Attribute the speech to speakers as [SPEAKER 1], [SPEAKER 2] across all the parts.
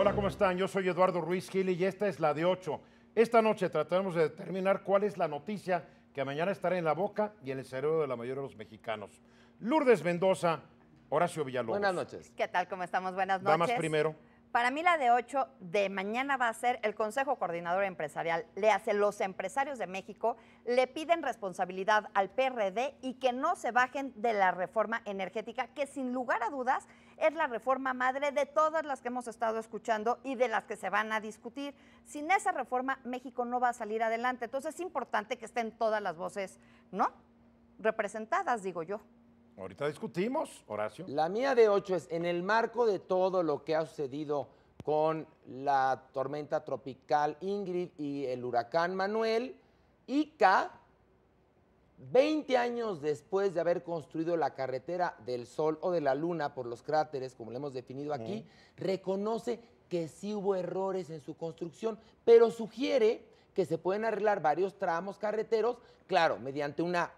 [SPEAKER 1] Hola, ¿cómo están? Yo soy Eduardo Ruiz Gili y esta es la de 8. Esta noche trataremos de determinar cuál es la noticia que mañana estará en la boca y en el cerebro de la mayoría de los mexicanos. Lourdes Mendoza, Horacio Villalobos. Buenas noches.
[SPEAKER 2] ¿Qué tal? ¿Cómo estamos? Buenas noches. Damas primero. Para mí la de 8 de mañana va a ser el Consejo Coordinador Empresarial. Le hace los empresarios de México, le piden responsabilidad al PRD y que no se bajen de la reforma energética, que sin lugar a dudas es la reforma madre de todas las que hemos estado escuchando y de las que se van a discutir. Sin esa reforma, México no va a salir adelante. Entonces es importante que estén todas las voces, ¿no?
[SPEAKER 3] Representadas, digo yo. Ahorita discutimos, Horacio. La mía de ocho es, en el marco de todo lo que ha sucedido con la tormenta tropical Ingrid y el huracán Manuel, ICA 20 años después de haber construido la carretera del Sol o de la Luna por los cráteres, como lo hemos definido aquí, reconoce que sí hubo errores en su construcción, pero sugiere que se pueden arreglar varios tramos carreteros, claro, mediante una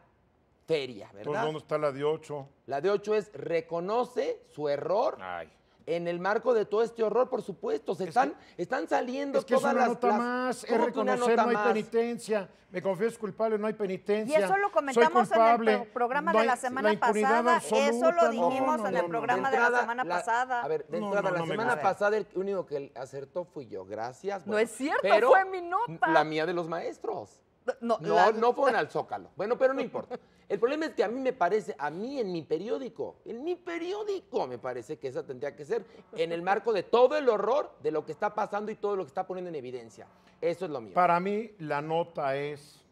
[SPEAKER 3] feria, ¿verdad? ¿dónde está la de 8? La de 8 es reconoce su error. Ay en el marco de todo este horror, por supuesto. Se están, están saliendo es que todas es las, nota más, es reconocer, no hay
[SPEAKER 1] penitencia. Me confieso culpable, no hay penitencia. Y eso lo comentamos
[SPEAKER 2] en el programa de la semana pasada. eso lo dijimos en el programa de, la semana pasada. A ver, de entrada, la semana pasada
[SPEAKER 3] el único que acertó fui yo. Gracias. no es cierto, pero fue mi nota. La mía de los maestros. No, no, fue no fueron al Zócalo. Bueno, pero no importa. El problema es que a mí me parece, a mí en mi periódico, en mi periódico me parece que esa tendría que ser en el marco de todo el horror de lo que está pasando y todo lo que está poniendo en evidencia. Eso es lo mío.
[SPEAKER 1] Para mí la nota es,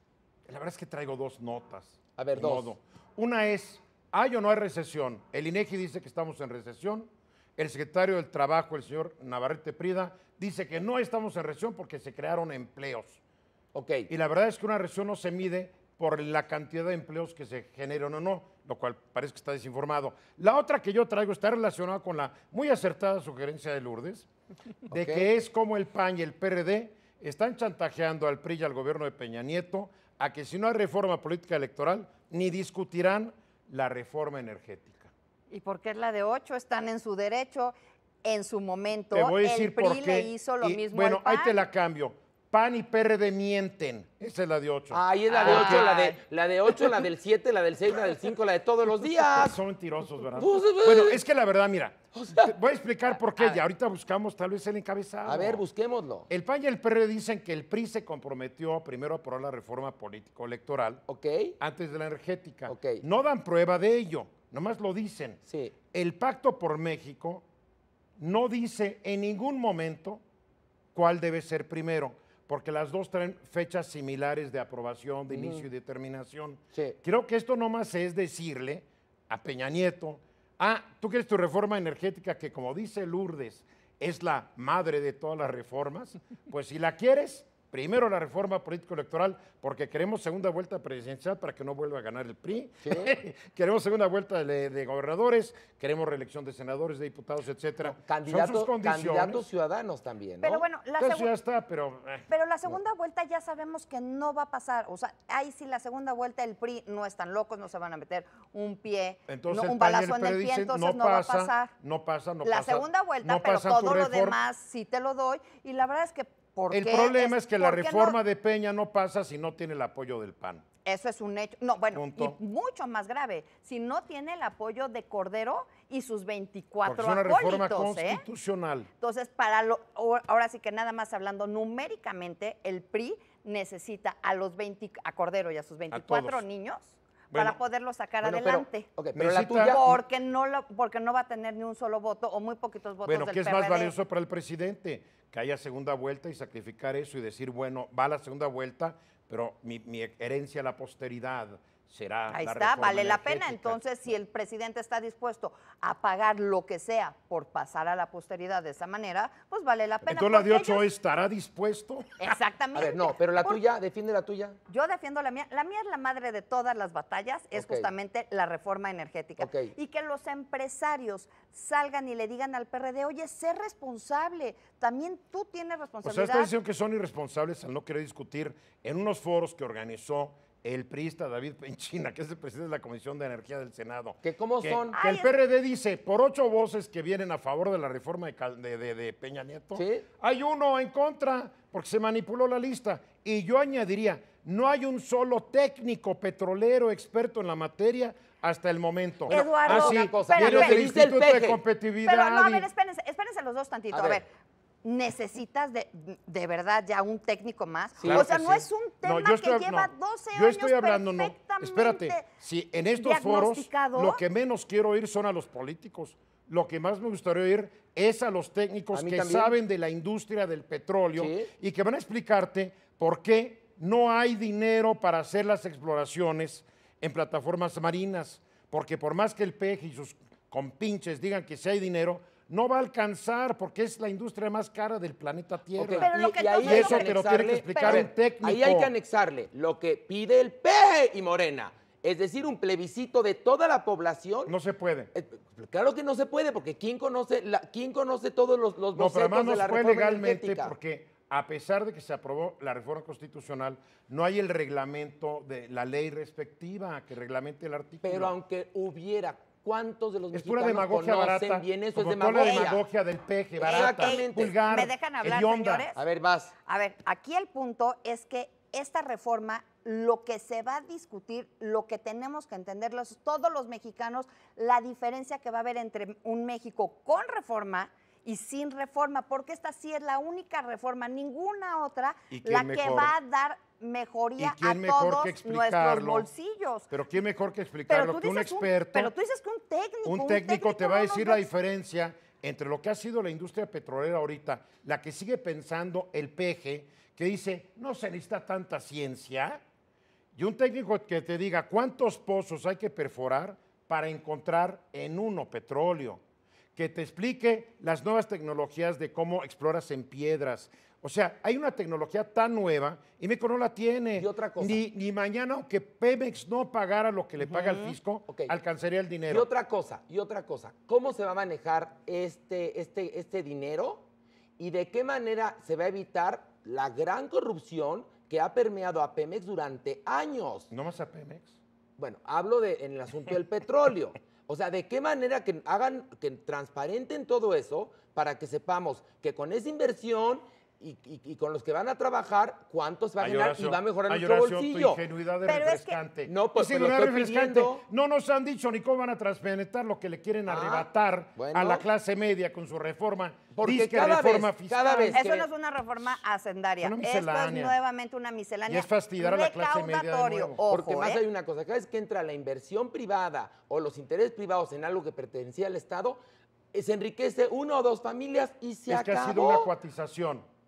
[SPEAKER 1] la verdad es que traigo dos notas. A ver, dos. Una es, ¿hay o no hay recesión? El INEGI dice que estamos en recesión. El secretario del Trabajo, el señor Navarrete Prida, dice que no estamos en recesión porque se crearon empleos. Y la verdad es que una región no se mide por la cantidad de empleos que se generan o no, lo cual parece que está desinformado. La otra que yo traigo está relacionada con la muy acertada sugerencia de Lourdes, de que es como el PAN y el PRD están chantajeando al PRI y al gobierno de Peña Nieto a que si no hay reforma política electoral, ni discutirán la reforma energética.
[SPEAKER 2] ¿Y por qué es la de ocho? Están en su derecho, en su momento. Te voy a decir el PRI le hizo lo mismo. Bueno, al ahí te
[SPEAKER 1] la cambio PAN y PRD mienten. Esa es la de 8. Ahí es la de 8, ah. la
[SPEAKER 3] de, 8, la del 7, la del 6, la del 5, la de todos los pues, días. Son mentirosos, ¿verdad? Pues, eh, bueno, es que la verdad, mira,
[SPEAKER 1] voy a explicar por qué ah. ya. Ahorita buscamos tal vez el encabezado. A ver, busquémoslo. El PAN y el PRD dicen que el PRI se comprometió primero a aprobar la reforma político-electoral. Ok. Antes de la energética. Ok. No dan prueba de ello, nomás lo dicen. Sí. El Pacto por México no dice en ningún momento cuál debe ser primero porque las dos traen fechas similares de aprobación, de inicio y de terminación. Creo que esto nomás es decirle a Peña Nieto, ah, tú quieres tu reforma energética que como dice Lourdes, es la madre de todas las reformas, pues si la quieres, primero la reforma político-electoral, porque queremos segunda vuelta presidencial para que no vuelva a ganar el PRI. queremos segunda vuelta de, gobernadores, queremos reelección de senadores, de diputados,
[SPEAKER 3] etcétera. candidatos, candidatos ciudadanos también, Pero bueno, la ya está, pero... Eh,
[SPEAKER 2] pero la segunda vuelta ya sabemos que no va a pasar. O sea, ahí sí la segunda vuelta el PRI no están locos, no se van a meter un pie, un balazo en el pie, entonces no, va a pasar.
[SPEAKER 1] No pasa, no pasa. La segunda vuelta, pero todo lo demás
[SPEAKER 2] sí te lo doy. Y la verdad es que el problema es, que la reforma de
[SPEAKER 1] Peña no pasa si no tiene el apoyo del PAN.
[SPEAKER 2] Eso es un hecho. No, bueno, y mucho más grave, si no tiene el apoyo de Cordero y sus 24 Porque es una reforma ¿eh?
[SPEAKER 1] constitucional.
[SPEAKER 2] Entonces, para lo, ahora sí que nada más hablando numéricamente, el PRI necesita a los 20 a Cordero y a sus 24 niños para poderlo sacar adelante. Pero, porque no va a tener ni un solo voto o muy poquitos votos. Bueno, ¿qué es más valioso para
[SPEAKER 1] el presidente? Que haya segunda vuelta y sacrificar eso y decir, bueno, va a la segunda vuelta, pero mi, mi herencia a la posteridad Ahí está, vale la pena.
[SPEAKER 2] Entonces, si el presidente está dispuesto a pagar lo que sea por pasar a la posteridad de esa manera, pues vale la pena. ¿Entonces la de 8
[SPEAKER 1] estará dispuesto?
[SPEAKER 2] Exactamente. A ver, no, pero la tuya,
[SPEAKER 1] defiende la tuya.
[SPEAKER 2] Yo defiendo la mía. La mía es la madre de todas las batallas, es justamente la reforma energética. Y que los empresarios salgan y le digan al PRD, oye, sé responsable, también tú tienes responsabilidad. O sea, está diciendo
[SPEAKER 1] que son irresponsables al no querer discutir en unos foros que organizó el priista David Penchina, que es el presidente de la Comisión de Energía del Senado. ¿Que cómo son? Que el PRD dice, por ocho voces que vienen a favor de la reforma de, Peña Nieto, hay uno en contra porque se manipuló la lista. Y yo añadiría, no hay un solo técnico petrolero experto en la materia hasta el momento. Eduardo, una Instituto de Competitividad. Pero no, a ver,
[SPEAKER 2] espérense, los dos tantito. a ver necesitas de, de, verdad ya un técnico más. o sea, no es un tema yo estoy, que lleva 12
[SPEAKER 1] años. Yo hablando, no. Espérate, si en estos foros lo que menos quiero oír son a los políticos. Lo que más me gustaría oír es a los técnicos que saben de la industria del petróleo y que van a explicarte por qué no hay dinero para hacer las exploraciones en plataformas marinas. Porque por más que el PEG y sus compinches digan que sí hay dinero, no va a alcanzar porque es la industria más cara del planeta Tierra. y, eso que lo tiene que explicar en técnico. Ahí hay que
[SPEAKER 3] anexarle lo que pide el PEJE y Morena. Es decir, un plebiscito de toda la población. No se puede. Eh, pues, claro que no se puede, porque ¿quién conoce, la, quién conoce todos los, los no, de la fue legalmente porque
[SPEAKER 1] a pesar de que se aprobó la reforma constitucional, no hay el reglamento de la ley respectiva que
[SPEAKER 3] reglamente el artículo. Pero aunque hubiera ¿Cuántos de los es mexicanos pura demagogia barata, bien eso? es demagogia. demagogia
[SPEAKER 1] del peje, barata, Exactamente. ¿Me dejan hablar, señores? A ver,
[SPEAKER 3] vas. A ver, aquí
[SPEAKER 2] el punto es que esta reforma, lo que se va a discutir, lo que tenemos que entender todos los mexicanos, la diferencia que va a haber entre un México con reforma y sin reforma, porque esta sí es la única reforma, ninguna otra, la que va a dar mejoría a todos nuestros bolsillos.
[SPEAKER 1] Pero quién mejor que explicarlo que un experto. pero tú dices
[SPEAKER 2] que un técnico. Un técnico,
[SPEAKER 1] te va a decir la diferencia entre lo que ha sido la industria petrolera ahorita, la que sigue pensando el peje, que dice, no se necesita tanta ciencia, y un técnico que te diga cuántos pozos hay que perforar para encontrar en uno petróleo que te explique las nuevas tecnologías de cómo exploras en piedras. O sea, hay una tecnología tan nueva y México no la tiene. Y otra cosa. Ni, mañana, aunque Pemex no pagara lo que le paga el fisco,
[SPEAKER 3] alcanzaría el dinero. Y otra cosa, y otra cosa. ¿Cómo se va a manejar este, este, este dinero? ¿Y de qué manera se va a evitar la gran corrupción que ha permeado a Pemex durante años? ¿No más a Pemex? Bueno, hablo de, en el asunto del petróleo. O sea, ¿de qué manera que hagan, que transparenten todo eso para que sepamos que con esa inversión y, y, y, con los que van a trabajar, cuántos va a ganar y va a mejorar nuestro bolsillo. Tu ingenuidad de pero refrescante. Es que... No, pues, pues
[SPEAKER 1] No nos han dicho ni cómo van a transpenetrar lo que le quieren ah, arrebatar a la clase
[SPEAKER 3] media con su reforma. Porque cada reforma vez, fiscal. Eso no es
[SPEAKER 2] una reforma hacendaria. Esto es nuevamente una miscelánea. Y es fastidiar a la clase media. De nuevo. Porque más ¿eh? hay
[SPEAKER 3] una cosa. Cada vez que entra la inversión privada o los intereses privados en algo que pertenecía al Estado, eh, se enriquece una o dos familias y se acabó. Es que ha sido una
[SPEAKER 1] cuatización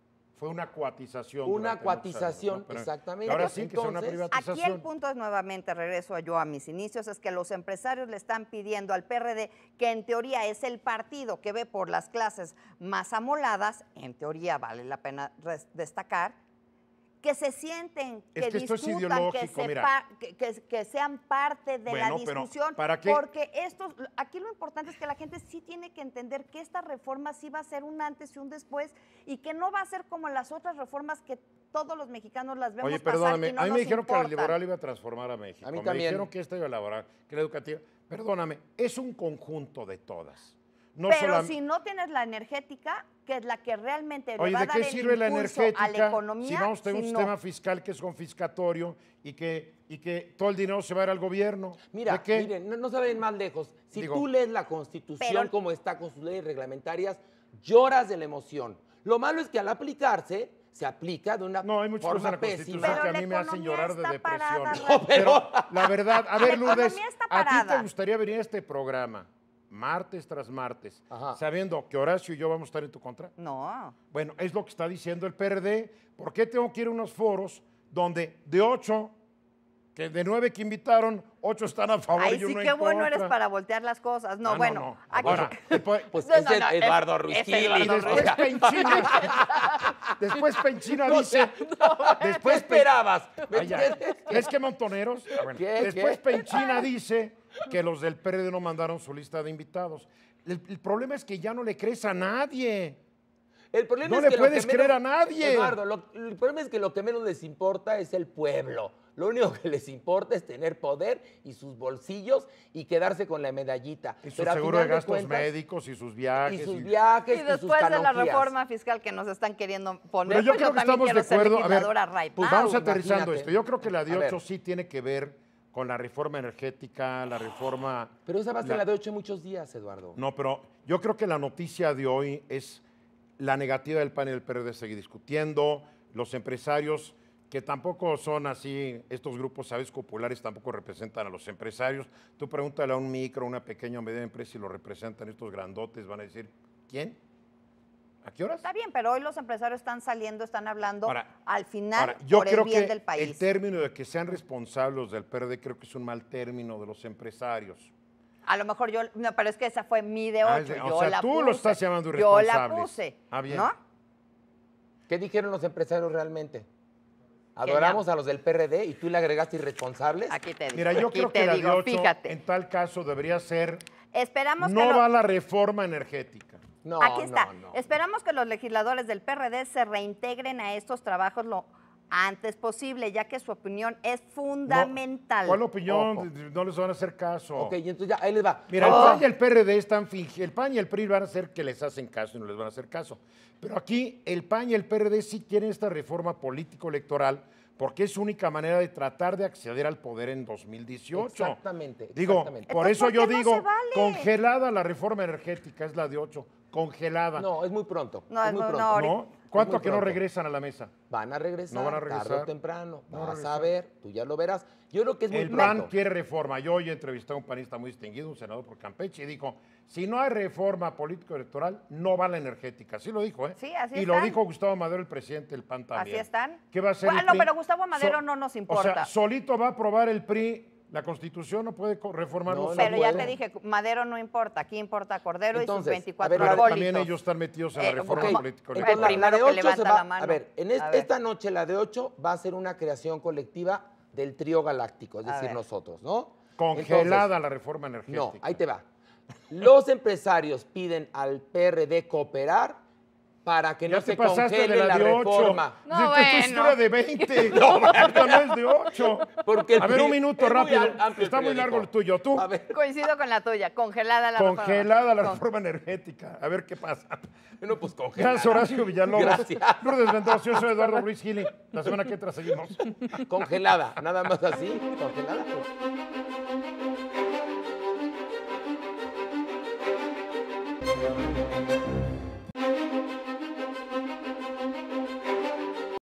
[SPEAKER 3] fue una cuatización.
[SPEAKER 1] Una
[SPEAKER 2] cuatización, exactamente. Ahora sí que Entonces, una privatización. Aquí el punto es nuevamente, regreso yo a mis inicios, es que los empresarios le están pidiendo al PRD, que en teoría es el partido que ve por las clases más amoladas, en teoría vale la pena destacar, que se sienten, que, que, sean parte de la discusión. ¿para Porque esto, aquí lo importante es que la gente sí tiene que entender que esta reforma sí va a ser un antes y un después y que no va a ser como las otras reformas que todos los mexicanos las vemos Oye, perdóname, a mí me dijeron que la liberal
[SPEAKER 1] iba a transformar a México. A mí también. Me dijeron que esta iba a elaborar, que la educativa. Perdóname, es un conjunto de todas. Pero si
[SPEAKER 2] no tienes la energética, que es la que realmente le va ¿de a dar qué el sirve la energética a la economía? Si vamos a
[SPEAKER 1] tener un sistema fiscal que es confiscatorio y que, y que todo el dinero se va a ir al gobierno.
[SPEAKER 3] Mira, miren, no, saben se más lejos. Si tú lees la Constitución como está con sus leyes reglamentarias, lloras de la emoción. Lo malo es que al aplicarse, se aplica de una No, hay muchas cosas en la Constitución que a mí me hacen llorar de depresión. pero la verdad, a ver,
[SPEAKER 1] Lourdes, ¿a ti te gustaría venir a este programa? martes tras martes, sabiendo que Horacio y yo vamos a estar en tu contra? No. Bueno, es lo que está diciendo el PRD. ¿Por qué tengo que ir a unos foros donde de 8 que de nueve que invitaron, ocho están a favor y uno sí, qué bueno eres para
[SPEAKER 2] voltear las cosas. No, bueno. Aquí...
[SPEAKER 1] después, pues es Eduardo ruiz Y después Penchina. después Penchina dice... después ¿Qué esperabas? Ah, es que montoneros. Ah, después Penchina dice que los del PRD no mandaron su lista de invitados. El, problema es que ya no le crees a nadie. El problema no es le que puedes creer a nadie. Eduardo,
[SPEAKER 3] el problema es que lo que menos les importa es el pueblo lo único que les importa es tener poder y sus bolsillos y quedarse con la medallita. Y su seguro de gastos médicos y sus viajes. Y sus viajes. Y, después de la reforma
[SPEAKER 2] fiscal que nos están queriendo poner. Pero yo creo que estamos
[SPEAKER 1] vamos aterrizando esto. Yo creo que la de 8 sí tiene que ver con la reforma energética, la reforma... Pero esa va a ser la, de
[SPEAKER 3] ocho muchos días, Eduardo.
[SPEAKER 1] No, pero yo creo que la noticia de hoy es la negativa del panel del PRD de seguir discutiendo, los empresarios que tampoco son así, estos grupos, sabes, populares tampoco representan a los empresarios. Tú pregúntale a un micro, una pequeña o media empresa si lo representan estos grandotes, van a decir, ¿quién? ¿A qué horas?
[SPEAKER 2] Está bien, pero hoy los empresarios están saliendo, están hablando al final yo por creo el bien que del país.
[SPEAKER 1] El término de que sean responsables del PRD creo que es un mal término de los empresarios.
[SPEAKER 2] A lo mejor yo, pero es que esa fue mi de ah, ocho. yo la tú puse, lo estás
[SPEAKER 1] llamando Yo la puse. Ah, ¿no?
[SPEAKER 3] ¿Qué dijeron los empresarios realmente? Adoramos a los del PRD y tú le agregaste irresponsables. Aquí te digo. Mira, yo creo que fíjate.
[SPEAKER 1] en tal caso debería ser. Esperamos no va la reforma energética. Aquí está.
[SPEAKER 2] Esperamos que los legisladores del PRD se reintegren a estos trabajos lo antes posible, ya que su opinión es fundamental. ¿Cuál opinión?
[SPEAKER 1] No les van a hacer caso. Ok, y entonces ya, ahí les va. Mira, el oh. PAN y el PRD están fingiendo, el PAN y el PRI van a hacer que les hacen caso y no les van a hacer caso. Pero aquí el PAN y el PRD sí quieren esta reforma político-electoral porque es su única manera de tratar de acceder al poder en 2018. Exactamente. Digo, por eso yo digo, congelada la reforma energética, es la de 8,
[SPEAKER 3] congelada. No, es muy pronto. No, es muy pronto. No, ¿Cuánto que no regresan a la mesa? Van a regresar, no van a regresar. o temprano. vas a, ver, tú ya lo verás. Yo creo que es muy El PAN quiere reforma.
[SPEAKER 1] Yo hoy entrevisté a un panista muy distinguido, un senador por Campeche, y dijo, si no hay reforma político-electoral, no va la energética. Así lo dijo, ¿eh? Sí, así Y lo dijo Gustavo Madero, el presidente del PAN también. Así
[SPEAKER 2] están. ¿Qué va a hacer Bueno, pero Gustavo Madero no nos importa. O sea,
[SPEAKER 1] solito va a aprobar el PRI la Constitución no puede reformar no, los Pero ya te dije,
[SPEAKER 2] Madero no importa, aquí importa Cordero y sus 24 ver, Ahora
[SPEAKER 1] También ellos están metidos en la eh, reforma política. Entonces, la, la, de 8 va, la mano. A ver, en a este, ver. esta
[SPEAKER 3] noche la de 8 va a ser una creación colectiva del trío galáctico, es decir, nosotros, ¿no? Congelada la reforma energética. No, ahí te va. Los empresarios piden al PRD cooperar para que no se congele de la, de reforma. No, de bueno. historia
[SPEAKER 1] de 20. no, no es
[SPEAKER 3] de 8. a ver, un minuto rápido.
[SPEAKER 1] Está muy largo el tuyo. ¿Tú? A ver.
[SPEAKER 2] Coincido con la tuya. Congelada la congelada reforma. Congelada la
[SPEAKER 1] reforma energética. A ver
[SPEAKER 3] qué pasa. Bueno, pues congelada. Gracias, Horacio Villalobos. Gracias. Lourdes Mendoza, yo soy Eduardo Ruiz Gili. La semana que entra seguimos. Congelada. Nada más así. Congelada. Pues.